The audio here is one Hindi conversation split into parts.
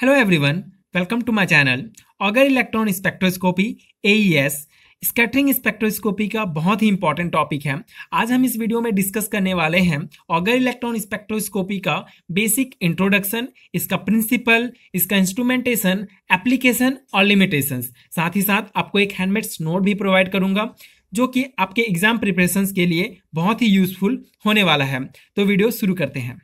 hello everyone welcome to my channel Auger electron spectroscopy AES scattering spectroscopy का बहुत ही इंपॉर्टेंट टॉपिक है आज हम इस वीडियो में डिस्कस करने वाले हैं ऑगर इलेक्ट्रॉन स्पेक्ट्रोस्कोपी का बेसिक इंट्रोडक्शन इसका प्रिंसिपल इसका इंस्ट्रूमेंटेशन एप्लीकेशन और लिमिटेशन साथ ही साथ आपको एक हैंडमेड नोट भी प्रोवाइड करूंगा जो कि आपके एग्जाम प्रिपरेशन के लिए बहुत ही यूजफुल होने वाला है तो वीडियो शुरू करते हैं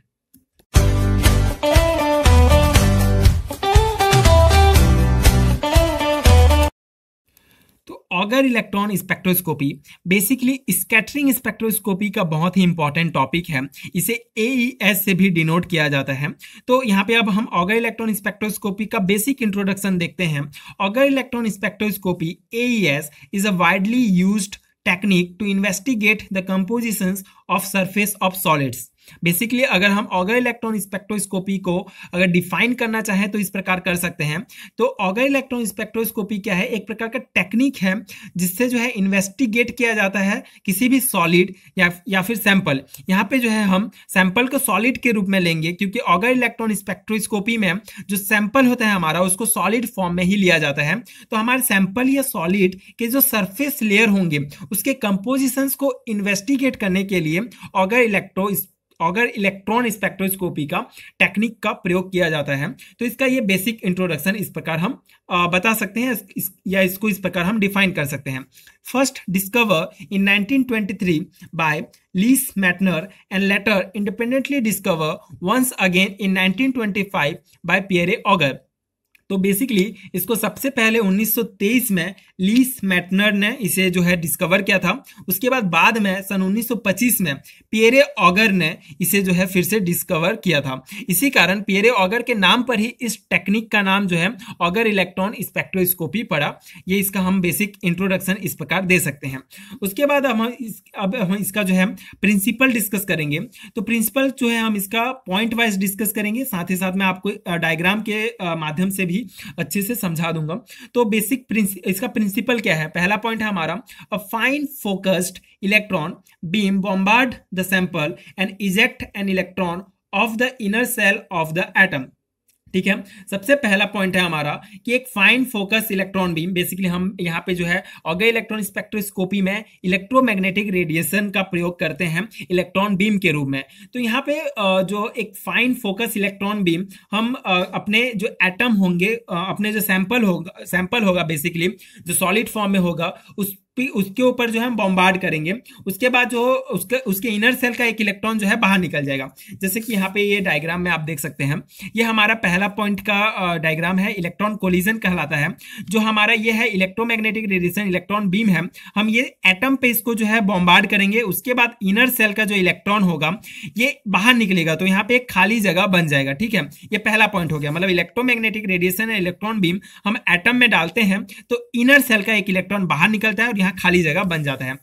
Auger electron spectroscopy basically scattering spectroscopy का बहुत ही इंपॉर्टेंट टॉपिक है इसे ए e से भी डिनोट किया जाता है तो यहाँ पे अब हम ऑगर इलेक्ट्रॉन स्पेक्ट्रोस्कोपी का बेसिक इंट्रोडक्शन देखते हैं Auger electron spectroscopy uh is a widely use technique to investigate the compositions of surface of solids basically अगर हम ऑगर इलेक्ट्रॉन स्पेक्ट्रोस्कोपी को अगर डिफाइन करना चाहें तो इस प्रकार कर सकते हैं तो ऑगर इलेक्ट्रॉन स्पेक्ट्रोस्कोपी क्या है एक प्रकार का टेक्निक है जिससे जो है इन्वेस्टिगेट किया जाता है किसी भी सॉलिड या या फिर सैंपल यहाँ पे जो है हम सैंपल को सॉलिड के रूप में लेंगे क्योंकि ऑगर इलेक्ट्रॉन स्पेक्ट्रोस्कोपी में जो सैंपल होता है हमारा उसको सॉलिड फॉर्म में ही लिया जाता है तो हमारे सैंपल या सॉलिड के जो सरफेस लेयर होंगे उसके कंपोजिशंस को इन्वेस्टिगेट करने के लिए Auger electro Auger electron spectroscopy का टेक्निक का प्रयोग किया जाता है तो इसका ये बेसिक इंट्रोडक्शन इस प्रकार हम बता सकते हैं इस, या इसको इस प्रकार हम डिफाइन कर सकते हैं first discover in 1923 by Lise Meitner and later independently discover once again in 1925 by Pierre Auger तो बेसिकली इसको सबसे पहले 1923 में लीस मैटनर ने इसे जो है डिस्कवर किया था उसके बाद बाद में सन 1925 में पियरे ऑगर ने इसे जो है फिर से डिस्कवर किया था इसी कारण पियरे ऑगर के नाम पर ही इस टेक्निक का नाम जो है ऑगर इलेक्ट्रॉन स्पेक्ट्रोस्कोपी पड़ा ये इसका हम बेसिक इंट्रोडक्शन इस प्रकार दे सकते हैं उसके बाद हम इस, अब हम इसका जो है प्रिंसिपल डिस्कस करेंगे तो प्रिंसिपल जो है हम इसका पॉइंट वाइज डिस्कस करेंगे साथ ही साथ में आपको डायग्राम के माध्यम से भी भी अच्छे से समझा दूंगा तो बेसिक प्रिंसि, इसका प्रिंसिपल क्या है पहला पॉइंट है हमारा a fine focused electron beam bombard the sample and eject an electron of the inner shell of the atom ठीक है सबसे पहला पॉइंट है हमारा कि एक fine focus electron beam basically हम यहाँ पे जो है ऑगे इलेक्ट्रॉन स्पेक्ट्रोस्कोपी में इलेक्ट्रोमैग्नेटिक रेडिएशन का प्रयोग करते हैं इलेक्ट्रॉन बीम के रूप में तो यहाँ पे जो एक फाइन फोकस इलेक्ट्रॉन बीम हम अपने जो एटम होंगे अपने जो सैंपल होगा सैंपल होगा बेसिकली जो सॉलिड फॉर्म में होगा उस उसके ऊपर जो है हम बॉम्बार्ड करेंगे उसके बाद जो उसके उसके इनर सेल का एक इलेक्ट्रॉन जो है बाहर निकल जाएगा जैसे कि यहाँ पे ये डायग्राम में आप देख सकते हैं ये हमारा पहला पॉइंट का डायग्राम है इलेक्ट्रॉन कोलिजन कहलाता है जो हमारा ये है इलेक्ट्रोमैग्नेटिक रेडिएशन इलेक्ट्रॉन बीम है हम ये एटम पे इसको जो है बॉम्बार्ड करेंगे उसके बाद इनर सेल का जो इलेक्ट्रॉन होगा ये बाहर निकलेगा तो यहाँ पे एक खाली जगह बन जाएगा ठीक है ये पहला पॉइंट हो गया मतलब इलेक्ट्रोमैग्नेटिक रेडिएशन इलेक्ट्रॉन बीम हम एटम में डालते हैं तो इनर सेल का एक इलेक्ट्रॉन बाहर निकलता है और यहाँ खाली जगह बन जाता है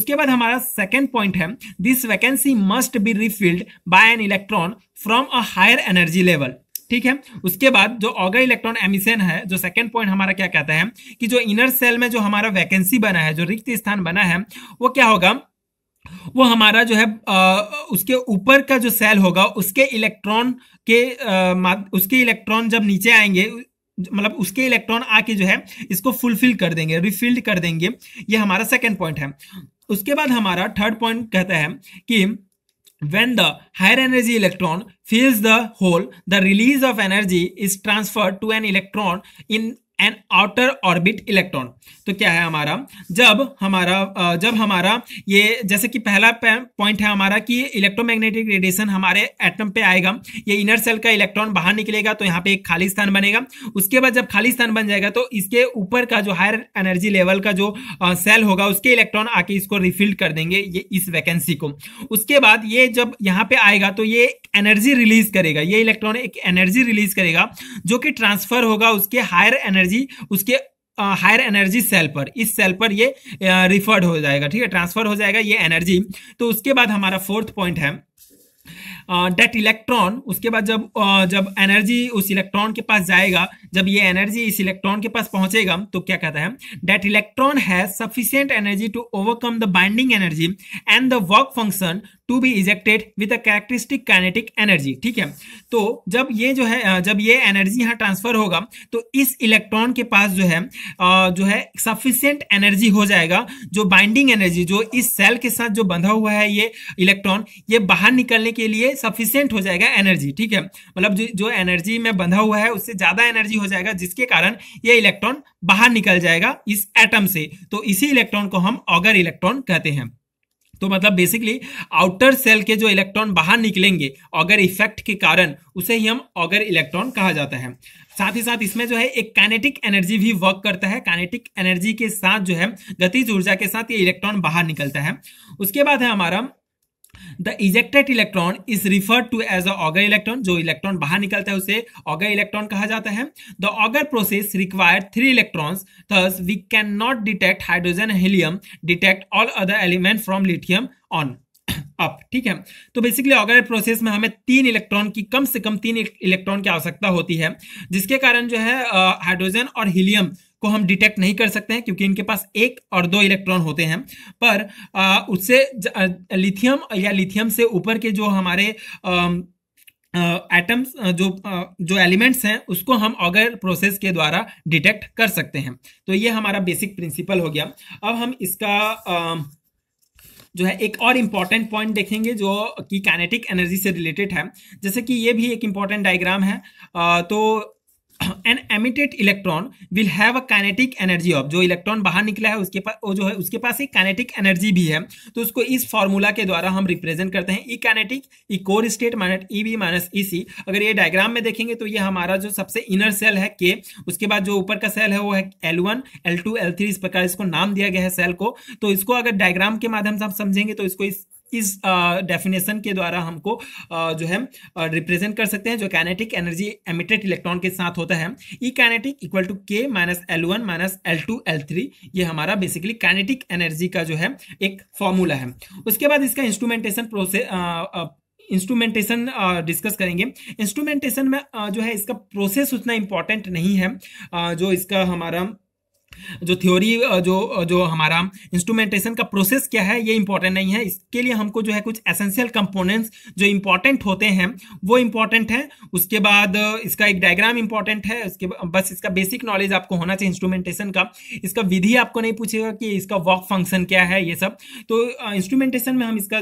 उसके बाद हमारा सेकेंड पॉइंट है this vacancy must be refilled by an electron from a higher energy level ठीक है उसके बाद जो ऑगर इलेक्ट्रॉन एमिशन है जो सेकंड पॉइंट हमारा क्या कहता है कि जो इनर सेल में जो हमारा वैकेंसी बना है जो रिक्त स्थान बना है वो क्या होगा वो हमारा जो है आ, उसके ऊपर का जो सेल होगा उसके इलेक्ट्रॉन के आ, उसके इलेक्ट्रॉन जब नीचे आएंगे मतलब उसके इलेक्ट्रॉन आके जो है इसको फुलफिल कर देंगे रिफिल्ड कर देंगे ये हमारा सेकेंड पॉइंट है उसके बाद हमारा थर्ड पॉइंट कहता है कि when the higher energy electron fills the hole the release of energy is transferred to an electron in an outer orbit electron तो क्या है हमारा जब हमारा जब हमारा ये जैसे कि पहला पॉइंट है हमारा कि इलेक्ट्रोमैग्नेटिक रेडिएशन हमारे एटम पे आएगा ये इनर सेल का इलेक्ट्रॉन बाहर निकलेगा तो यहाँ पे एक खाली स्थान बनेगा उसके बाद जब खाली स्थान बन जाएगा तो इसके ऊपर का जो हायर एनर्जी लेवल का जो सेल होगा उसके इलेक्ट्रॉन आके इसको रिफिल कर देंगे ये इस वैकेंसी को उसके बाद ये जब यहाँ पे आएगा तो ये एनर्जी रिलीज करेगा ये इलेक्ट्रॉन एक एनर्जी रिलीज करेगा जो कि ट्रांसफर होगा उसके हायर एनर्जी एनर्जी उसके हायर एनर्जी सेल पर इस सेल पर ये रिफर्ड हो जाएगा ठीक है ट्रांसफर हो जाएगा ये एनर्जी तो उसके बाद हमारा फोर्थ पॉइंट है डेट uh, इलेक्ट्रॉन उसके बाद जब uh, जब एनर्जी उस इलेक्ट्रॉन के पास जाएगा जब ये एनर्जी इस इलेक्ट्रॉन के पास पहुंचेगा तो क्या कहता है that electron has sufficient energy to overcome the binding energy and the work function to be ejected with a characteristic kinetic energy ठीक है तो जब ये जो है जब ये एनर्जी यहाँ ट्रांसफर होगा तो इस इलेक्ट्रॉन के पास जो है जो है सफिशियंट एनर्जी हो जाएगा जो बाइंडिंग एनर्जी जो इस सेल के साथ जो बंधा हुआ है ये इलेक्ट्रॉन ये बाहर निकलने के लिए सफिशियंट हो जाएगा एनर्जी ठीक है मतलब जो, जो एनर्जी में बंधा हुआ है उससे ज्यादा एनर्जी हो जाएगा जिसके कारण ये इलेक्ट्रॉन बाहर निकल जाएगा इस एटम से तो इसी इलेक्ट्रॉन को हम ऑगर इलेक्ट्रॉन कहते हैं तो मतलब बेसिकली आउटर सेल के जो इलेक्ट्रॉन बाहर निकलेंगे अगर इफेक्ट के कारण उसे ही हम अगर इलेक्ट्रॉन कहा जाता है साथ ही साथ इसमें जो है एक कैनेटिक एनर्जी भी वर्क करता है कैनेटिक एनर्जी के साथ जो है गतिज ऊर्जा के साथ ये इलेक्ट्रॉन बाहर निकलता है उसके बाद है हमारा the ejected electron is referred to as अगर इलेक्ट्रॉन जो इलेक्ट्रॉन बाहर निकलता है उसे ऑगर इलेक्ट्रॉन कहा जाता है the Auger process require three electron thus we can not detect hydrogen helium detect all other element from lithium on up ठीक है तो बेसिकली अगर प्रोसेस में हमें तीन इलेक्ट्रॉन की कम से कम तीन इलेक्ट्रॉन की आवश्यकता होती है जिसके कारण जो है हाइड्रोजन और हीलियम को हम डिटेक्ट नहीं कर सकते हैं क्योंकि इनके पास एक और दो इलेक्ट्रॉन होते हैं पर आ, उससे लिथियम या लिथियम से ऊपर के जो हमारे आ, एटम्स जो जो एलिमेंट्स हैं उसको हम ऑगर प्रोसेस के द्वारा डिटेक्ट कर सकते हैं तो ये हमारा बेसिक प्रिंसिपल हो गया अब हम इसका जो है एक और इम्पॉर्टेंट पॉइंट देखेंगे जो कि कैनेटिक एनर्जी से रिलेटेड है जैसे कि ये भी एक इम्पॉर्टेंट डायग्राम है तो an emitted electron will have a kinetic energy of जो इलेक्ट्रॉन बाहर निकला है उसके पास वो जो है उसके पास एक काइनेटिक एनर्जी भी है तो उसको इस फॉर्मूला के द्वारा हम रिप्रेजेंट करते हैं E kinetic E core state minus E V minus E C अगर ये डायग्राम में देखेंगे तो ये हमारा जो सबसे इनर सेल है के उसके बाद जो ऊपर का सेल है वो है L one L two L three इस प्रकार इसको नाम दिया गया है सेल को तो इसको अगर डायग्राम के माध्यम से हम समझेंगे तो इसको इस इस डेफिनेशन के द्वारा हमको जो है रिप्रेजेंट कर सकते हैं जो कैनेटिक एनर्जी एमिटेड इलेक्ट्रॉन के साथ होता है E kinetic equal to K minus L one minus L two L three ये हमारा बेसिकली कैनेटिक एनर्जी का जो है एक फॉर्मूला है उसके बाद इसका इंस्ट्रूमेंटेशन प्रोसेस इंस्ट्रूमेंटेशन डिस्कस करेंगे इंस्ट्रूमेंटेशन में जो है इसका प्रोसेस उतना इंपॉर्टेंट नहीं है जो इसका हमारा जो थ्योरी जो जो हमारा इंस्ट्रूमेंटेशन का प्रोसेस क्या है ये इंपॉर्टेंट नहीं है इसके लिए हमको जो है कुछ एसेंशियल कंपोनेंट्स जो इंपॉर्टेंट होते हैं वो इंपॉर्टेंट है उसके बाद इसका एक डायग्राम इंपॉर्टेंट है उसके बस इसका बेसिक नॉलेज आपको होना चाहिए इंस्ट्रूमेंटेशन का इसका विधि आपको नहीं पूछेगा कि इसका वर्क फंक्शन क्या है ये सब तो इंस्ट्रूमेंटेशन में हम इसका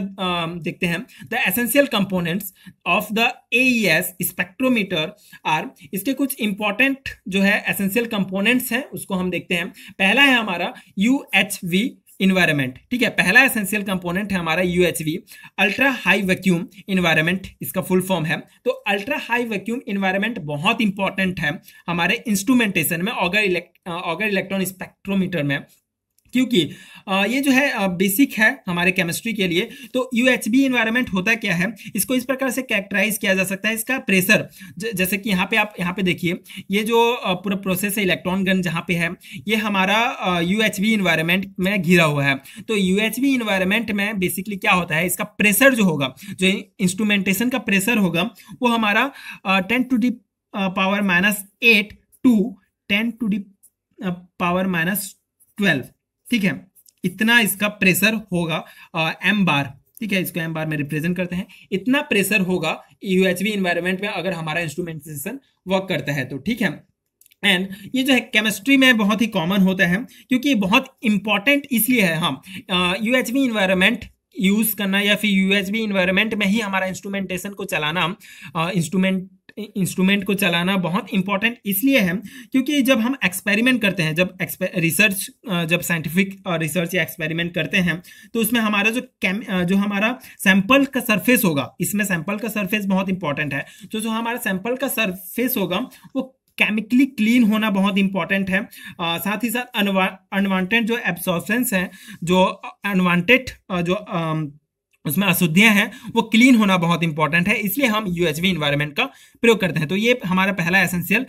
देखते हैं the essential components of the A spectrometer are इसके कुछ इंपॉर्टेंट जो है एसेंशियल कंपोनेंट्स हैं उसको हम देखते हैं हैं पहला है हमारा यू एच वी इन्वायरमेंट ठीक है पहला एसेंशियल कंपोनेंट है हमारा U H V ultra high vacuum environment इसका फुल फॉर्म है तो अल्ट्रा हाई वैक्यूम इन्वायरमेंट बहुत इंपॉर्टेंट है हमारे इंस्ट्रूमेंटेशन में Auger elect Auger electron spectrometer में क्योंकि ये जो है बेसिक है हमारे केमिस्ट्री के लिए तो यू एच बी इन्वायरमेंट होता क्या है इसको इस प्रकार से कैरेक्टराइज किया जा सकता है इसका प्रेशर जैसे कि यहाँ पे आप यहाँ पे देखिए ये जो पूरा प्रोसेस है इलेक्ट्रॉन गन जहाँ पे है ये हमारा यू एच बी इन्वायरमेंट में घिरा हुआ है तो यू एच बी इन्वायरमेंट में बेसिकली क्या होता है इसका प्रेशर जो होगा जो इंस्ट्रूमेंटेशन का प्रेशर होगा वो हमारा ten to the power minus eight to ten to the power minus twelve ठीक है इतना इसका प्रेशर होगा एम बार ठीक है इसको एम बार में रिप्रेजेंट करते हैं इतना प्रेशर होगा यूएचवी इन्वायरमेंट में अगर हमारा इंस्ट्रूमेंटेशन वर्क करता है तो ठीक है एंड ये जो है केमिस्ट्री में बहुत ही कॉमन होता है क्योंकि ये बहुत इंपॉर्टेंट इसलिए है हम यू एच इन्वायरमेंट यूज़ करना या फिर यू एच इन्वायरमेंट में ही हमारा इंस्ट्रूमेंटेशन को चलाना इंस्ट्रूमेंट इंस्ट्रूमेंट को चलाना बहुत इंपॉर्टेंट इसलिए है क्योंकि जब हम एक्सपेरिमेंट करते हैं जब रिसर्च जब साइंटिफिक रिसर्च या एक्सपेरिमेंट करते हैं तो उसमें हमारा जो कैम जो हमारा सैंपल का सरफेस होगा इसमें सैंपल का सरफेस बहुत इंपॉर्टेंट है तो जो हमारा सैंपल का सरफेस होगा वो केमिकली क्लीन होना बहुत इंपॉर्टेंट है आ, साथ ही साथ अनवांटेड जो एब्सॉर्बेंस हैं जो अनवांटेड जो आ, उसमें अशुद्धियां हैं वो क्लीन होना बहुत इंपॉर्टेंट है इसलिए हम यूएचवी इन्वायरमेंट का प्रयोग करते हैं तो ये हमारा पहला एसेंशियल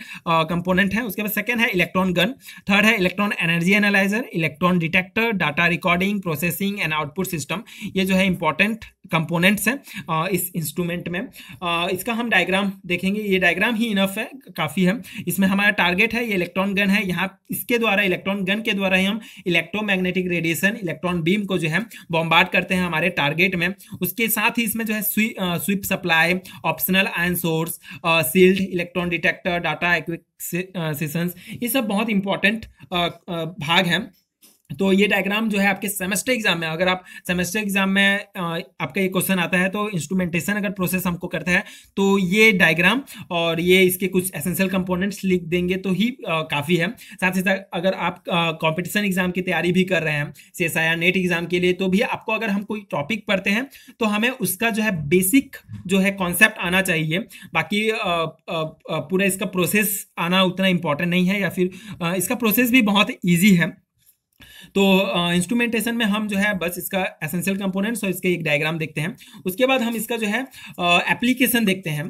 कंपोनेंट है उसके बाद सेकंड है इलेक्ट्रॉन गन थर्ड है electron energy analyser electron detector data recording processing and output system ये जो है इंपॉर्टेंट कंपोनेंट्स हैं इस इंस्ट्रूमेंट में इसका हम डायग्राम देखेंगे ये डायग्राम ही इनफ है काफ़ी है इसमें हमारा टारगेट है ये इलेक्ट्रॉन गन है यहाँ इसके द्वारा इलेक्ट्रॉन गन के द्वारा ही हम इलेक्ट्रोमैग्नेटिक रेडिएशन इलेक्ट्रॉन बीम को जो है बॉम्बार्ड करते हैं हमारे टारगेट में में उसके साथ ही इसमें जो है sweep supply optional ion source sealed electron detector data acquisitions ये सब बहुत इंपॉर्टेंट भाग हैं तो ये डायग्राम जो है आपके सेमेस्टर एग्जाम में अगर आप सेमेस्टर एग्जाम में आपका ये क्वेश्चन आता है तो इंस्ट्रूमेंटेशन अगर प्रोसेस हमको करता है तो ये डायग्राम और ये इसके कुछ एसेंशियल कंपोनेंट्स लिख देंगे तो ही काफ़ी है साथ ही साथ अगर आप कॉम्पिटिशन एग्जाम की तैयारी भी कर रहे हैं C S I NET exam के लिए तो भी आपको अगर हम कोई टॉपिक पढ़ते हैं तो हमें उसका जो है बेसिक जो है कॉन्सेप्ट आना चाहिए बाकी पूरा इसका प्रोसेस आना उतना इंपॉर्टेंट नहीं है या फिर इसका प्रोसेस भी बहुत ईजी है तो इंस्ट्रूमेंटेशन uh, में हम जो है बस इसका एसेंशियल कंपोनेंट्स और इसके एक डायग्राम देखते हैं उसके बाद हम इसका जो है एप्लीकेशन uh, देखते हैं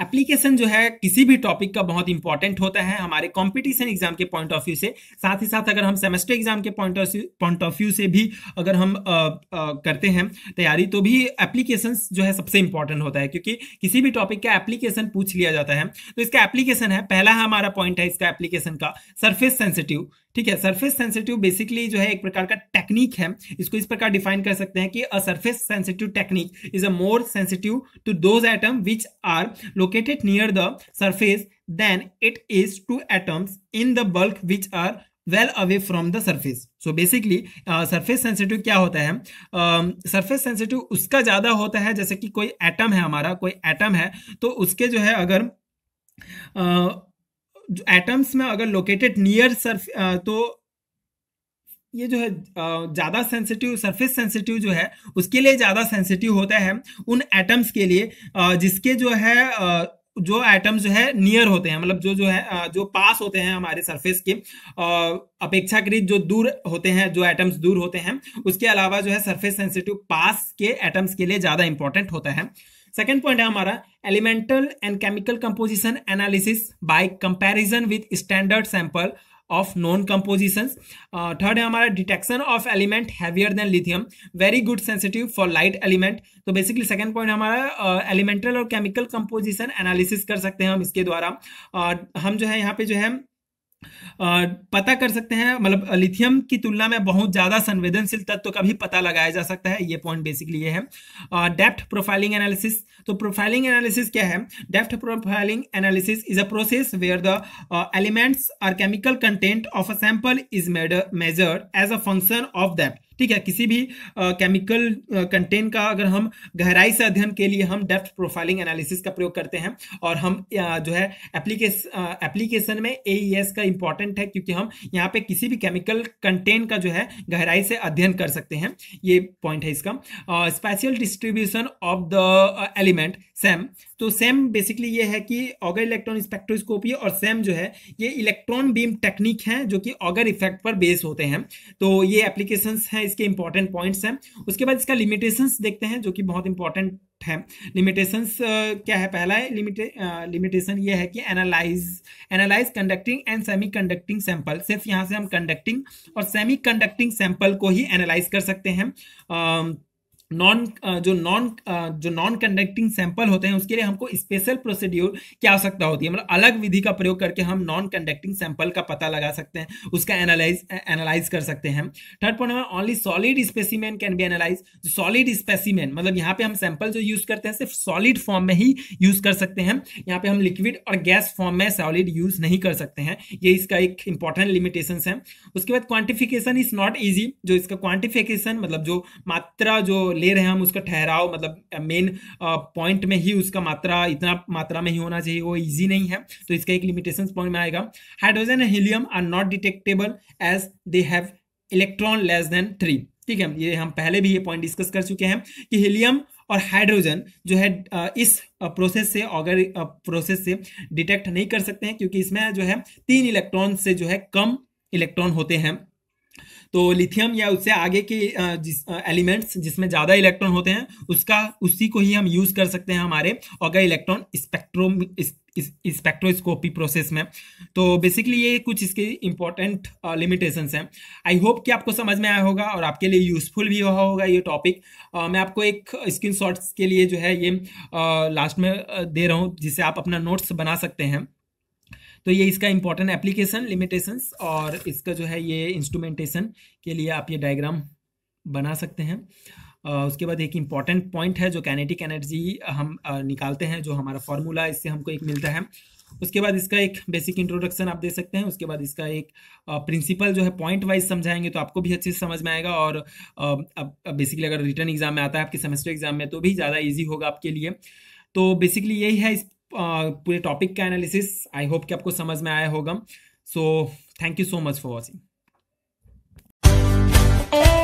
एप्लीकेशन जो है किसी भी टॉपिक का बहुत इंपॉर्टेंट होता है हमारे कंपटीशन एग्जाम के पॉइंट ऑफ व्यू से साथ ही साथ अगर हम सेमेस्टर एग्जाम के point of point of view से भी अगर हम आ, आ, करते हैं तैयारी तो भी एप्लीकेशन जो है सबसे इंपॉर्टेंट होता है क्योंकि किसी भी टॉपिक का एप्लीकेशन पूछ लिया जाता है तो इसका एप्लीकेशन है पहला हमारा पॉइंट है इसका एप्लीकेशन का सर्फेस सेंसिटिव ठीक है सरफेस सेंसिटिव बेसिकली जो है एक प्रकार का टेक्निक है इसको इस प्रकार डिफाइन कर सकते हैं कि a surface sensitive technique is a more sensitive to those atom which are located near the surface than it is to atoms in the bulk which are well away from the surface so basically surface sensitive क्या होता है सर्फेस uh, सेंसिटिव उसका ज़्यादा होता है जैसे कि कोई एटम है हमारा कोई एटम है तो उसके जो है अगर uh, एटम्स में अगर लोकेटेड नियर सर्फ तो ये जो है ज़्यादा सेंसिटिव सरफेस सेंसिटिव जो है उसके लिए ज़्यादा सेंसिटिव होता है उन एटम्स के लिए जिसके जो है जो एटम्स जो है नियर होते हैं मतलब जो जो है जो पास होते हैं हमारे सरफेस के अपेक्षाकृत जो दूर होते हैं जो एटम्स दूर होते हैं उसके अलावा जो है सरफेस सेंसिटिव पास के एटम्स के लिए ज़्यादा इंपॉर्टेंट होता है सेकेंड पॉइंट है हमारा elemental and chemical composition analysis by comparison with standard sample of known composition third है हमारा detection of element heavier than lithium very good sensitive for light element तो बेसिकली सेकेंड पॉइंट हमारा एलिमेंटल uh, और केमिकल कंपोजिशन एनालिसिस कर सकते हैं हम इसके द्वारा uh, हम जो है यहाँ पे जो है पता कर सकते हैं मतलब लिथियम की तुलना में बहुत ज़्यादा संवेदनशील तत्व का भी पता लगाया जा सकता है ये पॉइंट बेसिकली ये है डेप्थ प्रोफाइलिंग एनालिसिस तो प्रोफाइलिंग एनालिसिस क्या है depth profiling analysis is a process where the elements are chemical content of a sample is measured as a function of that ठीक है किसी भी केमिकल कंटेंट का अगर हम गहराई से अध्ययन के लिए हम डेप्थ प्रोफाइलिंग एनालिसिस का प्रयोग करते हैं और हम जो है एप्लीकेश एप्लीकेशन में ए e का इंपॉर्टेंट है क्योंकि हम यहाँ पे किसी भी केमिकल कंटेंट का जो है गहराई से अध्ययन कर सकते हैं ये पॉइंट है इसका special distribution of the element SEM तो सेम बेसिकली ये है कि ऑगर इलेक्ट्रॉन स्पेक्ट्रोस्कोपी और सेम जो है ये इलेक्ट्रॉन बीम टेक्निक है जो कि ऑगर इफेक्ट पर बेस होते हैं तो ये एप्लीकेशन हैं इसके इंपॉर्टेंट पॉइंट्स हैं उसके बाद इसका लिमिटेशंस देखते हैं जो कि बहुत इंपॉर्टेंट है लिमिटेशंस uh, क्या है पहला है लिमिटे लिमिटेशन uh, ये है कि analyse analyse conducting and semi conducting sample सिर्फ यहाँ से हम कंडक्टिंग और सेमी कंडक्टिंग सैंपल को ही एनालाइज कर सकते हैं uh, नॉन uh, जो नॉन uh, जो नॉन कंडक्टिंग सैंपल होते हैं उसके लिए हमको स्पेशल प्रोसीड्यूर की आवश्यकता होती है मतलब अलग विधि का प्रयोग करके हम नॉन कंडक्टिंग सैंपल का पता लगा सकते हैं उसका एनालाइज एनालाइज uh, कर सकते हैं थर्ड पॉइंट हमारा only solid specimen can be analyse solid specimen मतलब यहाँ पे हम सैंपल जो यूज करते हैं सिर्फ सॉलिड फॉर्म में ही यूज कर सकते हैं यहाँ पे हम लिक्विड और गैस फॉर्म में सॉलिड यूज नहीं कर सकते हैं ये इसका एक इंपॉर्टेंट लिमिटेशन है उसके बाद क्वान्टिफिकेशन इज नॉट ईजी जो इसका क्वान्टिफिकेशन मतलब जो मात्रा जो ले रहे हैं हम उसका ठहराव मतलब मेन uh, पॉइंट uh, में ही उसका मात्रा इतना मात्रा में ही होना चाहिए वो इजी नहीं है तो इसका एक लिमिटेशन पॉइंट में आएगा hydrogen and helium are not detectable as they have electron less than three ठीक है ये हम पहले भी ये पॉइंट डिस्कस कर चुके हैं कि हीलियम और हाइड्रोजन जो है uh, इस प्रोसेस से अगर प्रोसेस से डिटेक्ट नहीं कर सकते हैं क्योंकि इसमें जो है तीन इलेक्ट्रॉन से जो है कम इलेक्ट्रॉन होते हैं तो लिथियम या उससे आगे के जिस एलिमेंट्स जिसमें ज़्यादा इलेक्ट्रॉन होते हैं उसका उसी को ही हम यूज़ कर सकते हैं हमारे अगर इलेक्ट्रॉन स्पेक्ट्रोम स्पेक्ट्रोस्कोपी प्रोसेस में तो बेसिकली ये कुछ इसके इंपॉर्टेंट लिमिटेशन हैं आई होप कि आपको समझ में आया होगा और आपके लिए यूज़फुल भी हुआ होगा ये टॉपिक uh, मैं आपको एक स्क्रीन के लिए जो है ये लास्ट uh, में दे रहा हूँ जिससे आप अपना नोट्स बना सकते हैं तो ये इसका इंपॉर्टेंट एप्लीकेशन लिमिटेशंस और इसका जो है ये इंस्ट्रूमेंटेशन के लिए आप ये डायग्राम बना सकते हैं उसके बाद एक इम्पॉर्टेंट पॉइंट है जो कैनेटिक एनर्जी हम निकालते हैं जो हमारा फॉर्मूला इससे हमको एक मिलता है उसके बाद इसका एक बेसिक इंट्रोडक्शन आप दे सकते हैं उसके बाद इसका एक प्रिंसिपल जो है पॉइंट वाइज समझाएंगे तो आपको भी अच्छे से समझ में आएगा और अब बेसिकली अगर रिटर्न एग्जाम में आता है आपके सेमेस्टर एग्जाम में तो भी ज़्यादा ईजी होगा आपके लिए तो बेसिकली यही है इस पूरे टॉपिक का एनालिसिस आई होप कि आपको समझ में आया होगा so thank you so much for watching